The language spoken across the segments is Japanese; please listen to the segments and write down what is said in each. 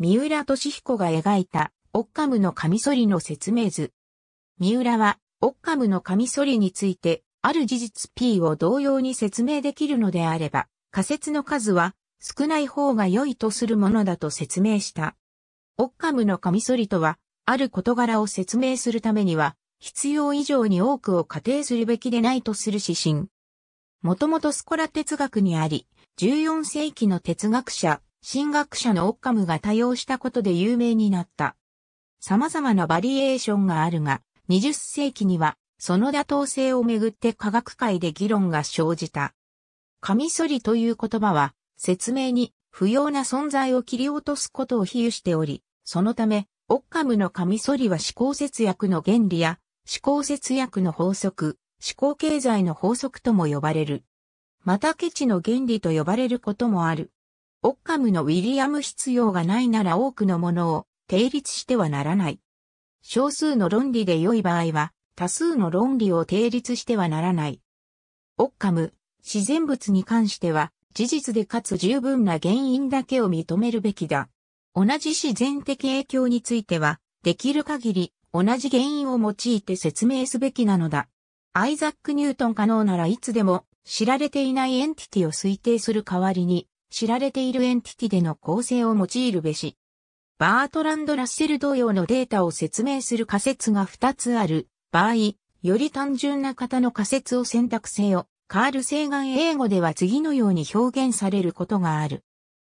三浦俊彦が描いた、オッカムのカミソリの説明図。三浦は、オッカムのカミソリについて、ある事実 P を同様に説明できるのであれば、仮説の数は少ない方が良いとするものだと説明した。オッカムのカミソリとは、ある事柄を説明するためには、必要以上に多くを仮定するべきでないとする指針。もともとスコラ哲学にあり、14世紀の哲学者、神学者のオッカムが多用したことで有名になった。様々なバリエーションがあるが、20世紀には、その妥当性をめぐって科学界で議論が生じた。カミソリという言葉は、説明に不要な存在を切り落とすことを比喩しており、そのため、オッカムのカミソリは思考節約の原理や、思考節約の法則、思考経済の法則とも呼ばれる。またケチの原理と呼ばれることもある。オッカムのウィリアム必要がないなら多くのものを定律してはならない。少数の論理で良い場合は、多数の論理を定律してはならない。オッカム、自然物に関しては、事実でかつ十分な原因だけを認めるべきだ。同じ自然的影響については、できる限り同じ原因を用いて説明すべきなのだ。アイザック・ニュートン可能ならいつでも知られていないエンティティを推定する代わりに知られているエンティティでの構成を用いるべし。バートランド・ラッセル同様のデータを説明する仮説が2つある場合、より単純な型の仮説を選択せよ。カール・セーガン英語では次のように表現されることがある。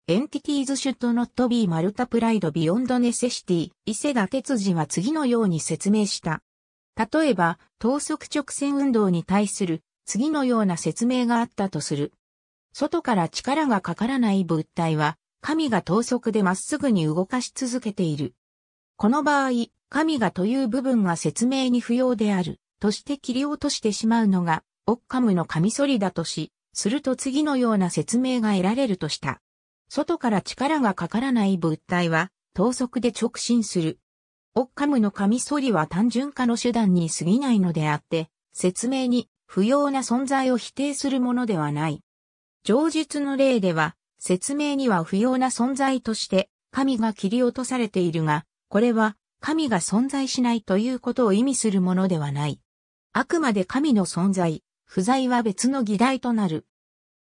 エンティティーズ・シュット・ノット・ビー・マルタ・プライド・ビヨンド・ネセシティ、伊勢田哲司は次のように説明した。例えば、等速直線運動に対する次のような説明があったとする。外から力がかからない物体は、神が等速でまっすぐに動かし続けている。この場合、神がという部分が説明に不要である、として切り落としてしまうのが、オッカムのカミソリだとし、すると次のような説明が得られるとした。外から力がかからない物体は、等速で直進する。オッカムのカミソリは単純化の手段に過ぎないのであって、説明に不要な存在を否定するものではない。上述の例では、説明には不要な存在として、神が切り落とされているが、これは、神が存在しないということを意味するものではない。あくまで神の存在、不在は別の議題となる。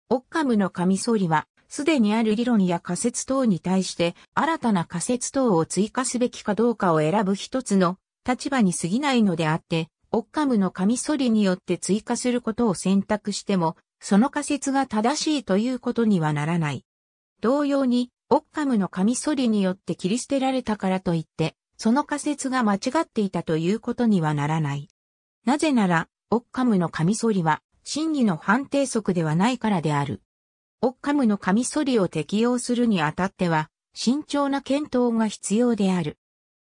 オッカムの神総理は、すでにある理論や仮説等に対して、新たな仮説等を追加すべきかどうかを選ぶ一つの立場に過ぎないのであって、オッカムの神ソリによって追加することを選択しても、その仮説が正しいということにはならない。同様に、オッカムのカミソリによって切り捨てられたからといって、その仮説が間違っていたということにはならない。なぜなら、オッカムのカミソリは、真偽の判定則ではないからである。オッカムのカミソリを適用するにあたっては、慎重な検討が必要である。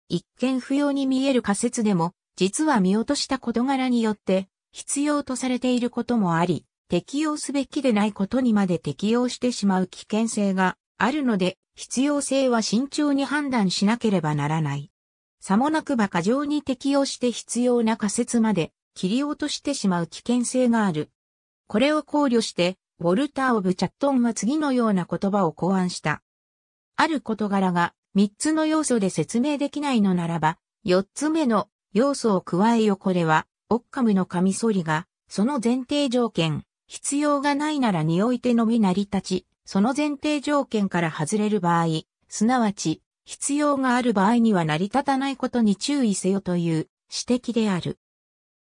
一見不要に見える仮説でも、実は見落とした事柄によって、必要とされていることもあり、適用すべきでないことにまで適用してしまう危険性があるので、必要性は慎重に判断しなければならない。さもなくば過剰に適用して必要な仮説まで切り落としてしまう危険性がある。これを考慮して、ウォルター・オブ・チャットンは次のような言葉を考案した。ある事柄が3つの要素で説明できないのならば、4つ目の要素を加えよこれは、オッカムのカミソリが、その前提条件、必要がないならにおいてのみ成り立ち、その前提条件から外れる場合、すなわち、必要がある場合には成り立たないことに注意せよという指摘である。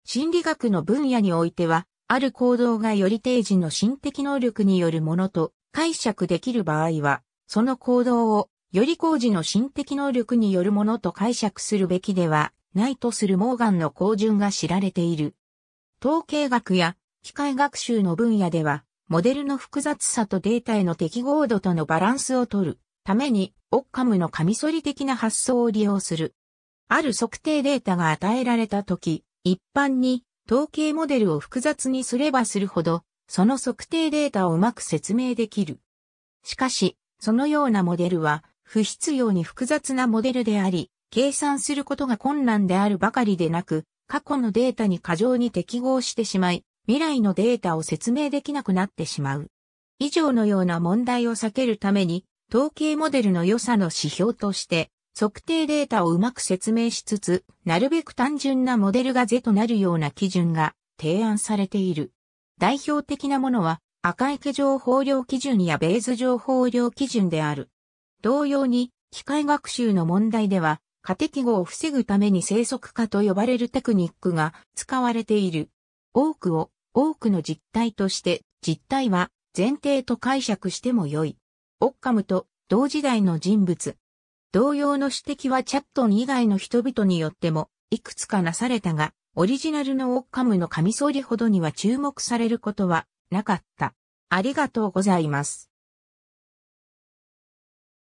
心理学の分野においては、ある行動がより定時の心的能力によるものと解釈できる場合は、その行動をより工事の心的能力によるものと解釈するべきではないとするモーガンの公順が知られている。統計学や機械学習の分野では、モデルの複雑さとデータへの適合度とのバランスをとるために、オッカムのカミソリ的な発想を利用する。ある測定データが与えられたとき、一般に統計モデルを複雑にすればするほど、その測定データをうまく説明できる。しかし、そのようなモデルは不必要に複雑なモデルであり、計算することが困難であるばかりでなく、過去のデータに過剰に適合してしまい、未来のデータを説明できなくなってしまう。以上のような問題を避けるために、統計モデルの良さの指標として、測定データをうまく説明しつつ、なるべく単純なモデルが是となるような基準が提案されている。代表的なものは、赤池情報量基準やベーズ情報量基準である。同様に、機械学習の問題では、過適語を防ぐために生息化と呼ばれるテクニックが使われている。多くを多くの実態として実態は前提と解釈しても良い。オッカムと同時代の人物。同様の指摘はチャットン以外の人々によってもいくつかなされたが、オリジナルのオッカムのカミソリほどには注目されることはなかった。ありがとうございます。